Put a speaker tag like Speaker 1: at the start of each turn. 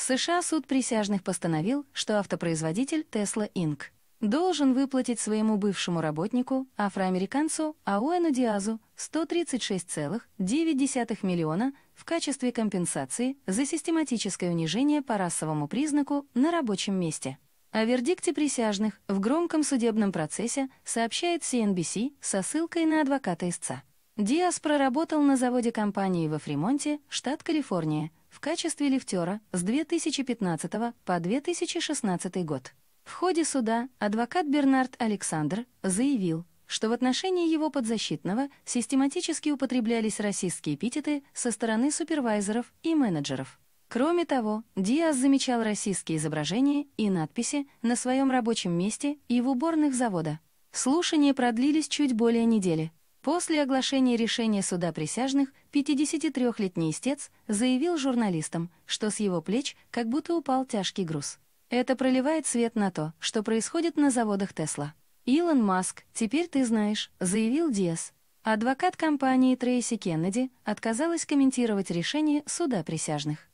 Speaker 1: В США суд присяжных постановил, что автопроизводитель Tesla Inc. должен выплатить своему бывшему работнику, афроамериканцу Ауэну Диазу, 136,9 миллиона в качестве компенсации за систематическое унижение по расовому признаку на рабочем месте. О вердикте присяжных в громком судебном процессе сообщает CNBC со ссылкой на адвоката истца. Диас проработал на заводе компании во Фримонте, штат Калифорния, в качестве лифтера с 2015 по 2016 год. В ходе суда адвокат Бернард Александр заявил, что в отношении его подзащитного систематически употреблялись расистские эпитеты со стороны супервайзеров и менеджеров. Кроме того, Диас замечал российские изображения и надписи на своем рабочем месте и в уборных завода. Слушания продлились чуть более недели. После оглашения решения суда присяжных 53-летний истец заявил журналистам, что с его плеч как будто упал тяжкий груз. Это проливает свет на то, что происходит на заводах Тесла. «Илон Маск, теперь ты знаешь», — заявил Диас. Адвокат компании Трейси Кеннеди отказалась комментировать решение суда присяжных.